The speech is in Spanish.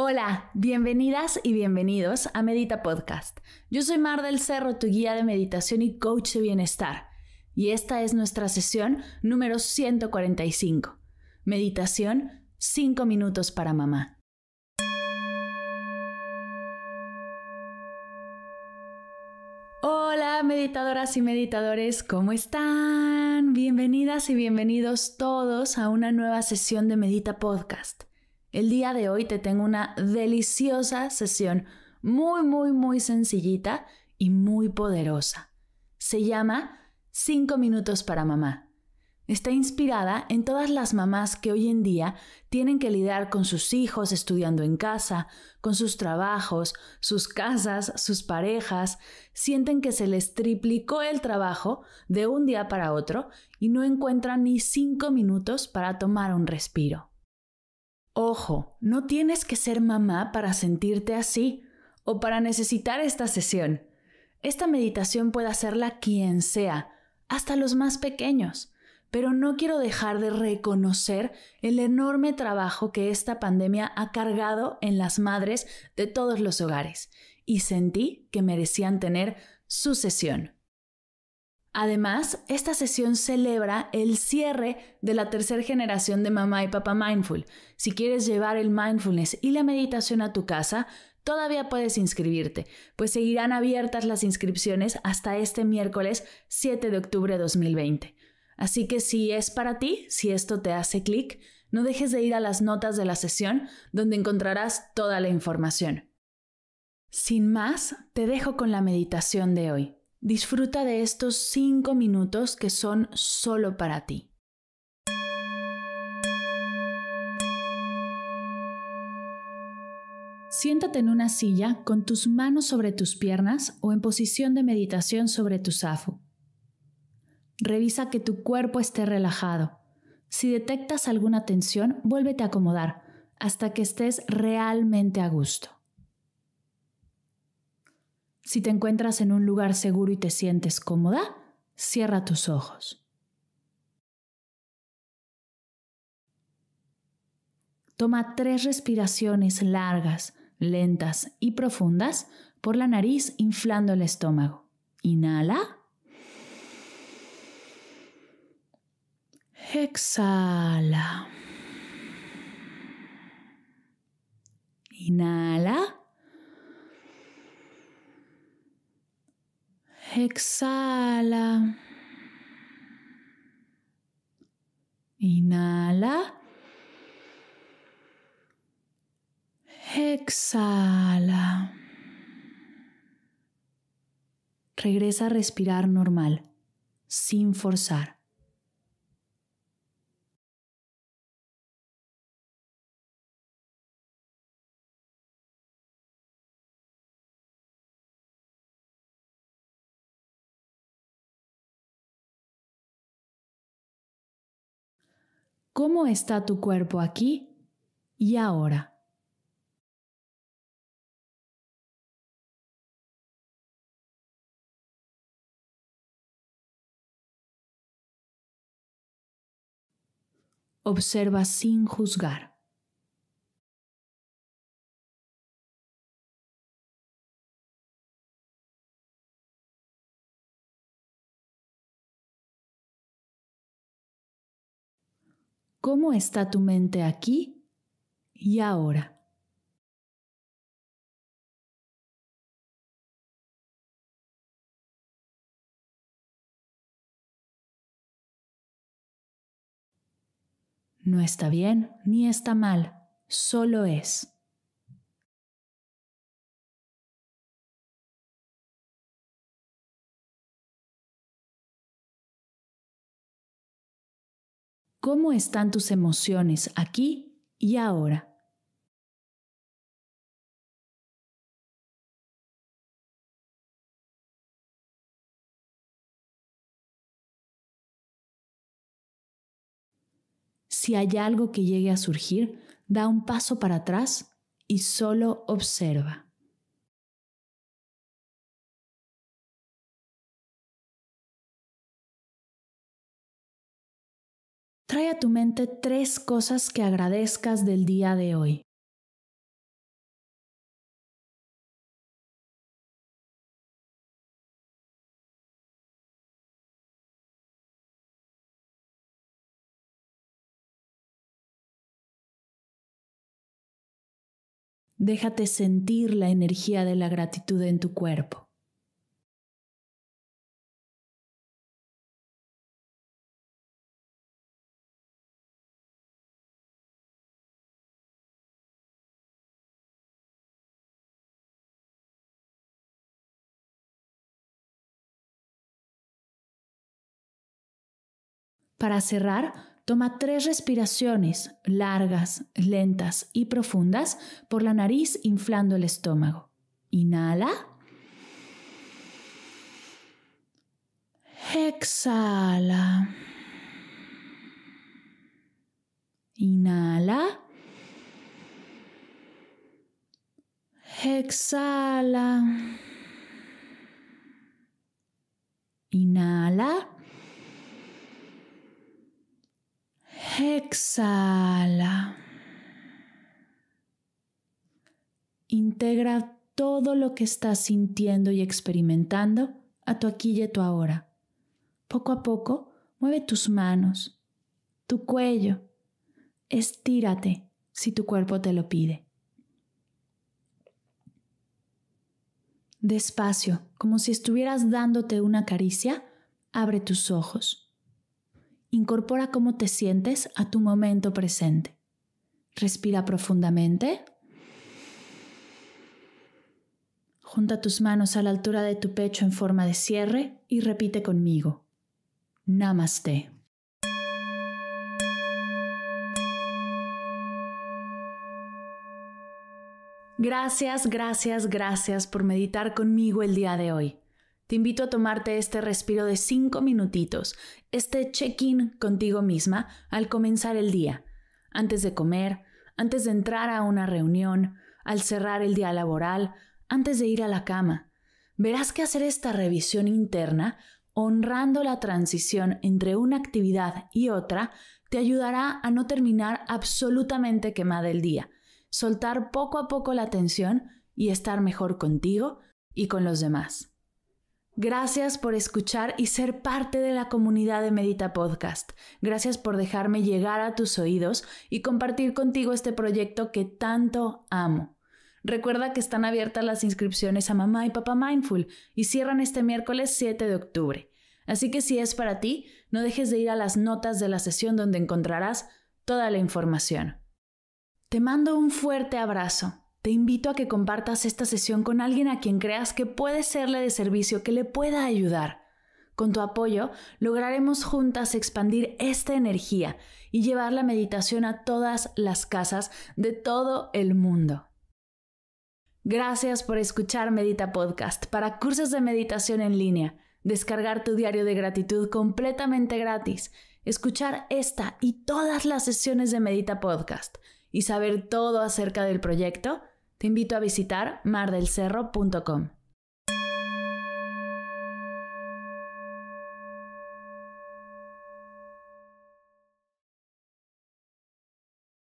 Hola, bienvenidas y bienvenidos a Medita Podcast. Yo soy Mar del Cerro, tu guía de meditación y coach de bienestar. Y esta es nuestra sesión número 145. Meditación 5 minutos para mamá. Hola meditadoras y meditadores, ¿cómo están? Bienvenidas y bienvenidos todos a una nueva sesión de Medita Podcast. El día de hoy te tengo una deliciosa sesión muy, muy, muy sencillita y muy poderosa. Se llama 5 minutos para mamá. Está inspirada en todas las mamás que hoy en día tienen que lidiar con sus hijos estudiando en casa, con sus trabajos, sus casas, sus parejas, sienten que se les triplicó el trabajo de un día para otro y no encuentran ni 5 minutos para tomar un respiro. Ojo, no tienes que ser mamá para sentirte así o para necesitar esta sesión. Esta meditación puede hacerla quien sea, hasta los más pequeños, pero no quiero dejar de reconocer el enorme trabajo que esta pandemia ha cargado en las madres de todos los hogares y sentí que merecían tener su sesión. Además, esta sesión celebra el cierre de la tercera generación de Mamá y Papá Mindful. Si quieres llevar el mindfulness y la meditación a tu casa, todavía puedes inscribirte, pues seguirán abiertas las inscripciones hasta este miércoles 7 de octubre de 2020. Así que si es para ti, si esto te hace clic, no dejes de ir a las notas de la sesión donde encontrarás toda la información. Sin más, te dejo con la meditación de hoy. Disfruta de estos cinco minutos que son solo para ti. Siéntate en una silla con tus manos sobre tus piernas o en posición de meditación sobre tu zafu. Revisa que tu cuerpo esté relajado. Si detectas alguna tensión, vuélvete a acomodar hasta que estés realmente a gusto. Si te encuentras en un lugar seguro y te sientes cómoda, cierra tus ojos. Toma tres respiraciones largas, lentas y profundas por la nariz inflando el estómago. Inhala. Exhala. Inhala. Exhala. Inhala. Exhala. Regresa a respirar normal, sin forzar. cómo está tu cuerpo aquí y ahora. Observa sin juzgar. ¿Cómo está tu mente aquí y ahora? No está bien ni está mal, solo es. ¿Cómo están tus emociones aquí y ahora? Si hay algo que llegue a surgir, da un paso para atrás y solo observa. Trae a tu mente tres cosas que agradezcas del día de hoy. Déjate sentir la energía de la gratitud en tu cuerpo. Para cerrar, toma tres respiraciones largas, lentas y profundas por la nariz inflando el estómago. Inhala. Exhala. Inhala. Exhala. Inhala. Exhala. Integra todo lo que estás sintiendo y experimentando a tu aquí y a tu ahora. Poco a poco, mueve tus manos, tu cuello. Estírate si tu cuerpo te lo pide. Despacio, como si estuvieras dándote una caricia, abre tus ojos. Incorpora cómo te sientes a tu momento presente. Respira profundamente. Junta tus manos a la altura de tu pecho en forma de cierre y repite conmigo. Namaste. Gracias, gracias, gracias por meditar conmigo el día de hoy. Te invito a tomarte este respiro de cinco minutitos, este check-in contigo misma al comenzar el día, antes de comer, antes de entrar a una reunión, al cerrar el día laboral, antes de ir a la cama. Verás que hacer esta revisión interna, honrando la transición entre una actividad y otra, te ayudará a no terminar absolutamente quemada el día, soltar poco a poco la tensión y estar mejor contigo y con los demás. Gracias por escuchar y ser parte de la comunidad de Medita Podcast. Gracias por dejarme llegar a tus oídos y compartir contigo este proyecto que tanto amo. Recuerda que están abiertas las inscripciones a Mamá y Papá Mindful y cierran este miércoles 7 de octubre. Así que si es para ti, no dejes de ir a las notas de la sesión donde encontrarás toda la información. Te mando un fuerte abrazo. Te invito a que compartas esta sesión con alguien a quien creas que puede serle de servicio, que le pueda ayudar. Con tu apoyo, lograremos juntas expandir esta energía y llevar la meditación a todas las casas de todo el mundo. Gracias por escuchar Medita Podcast. Para cursos de meditación en línea, descargar tu diario de gratitud completamente gratis, escuchar esta y todas las sesiones de Medita Podcast y saber todo acerca del proyecto, te invito a visitar mardelcerro.com.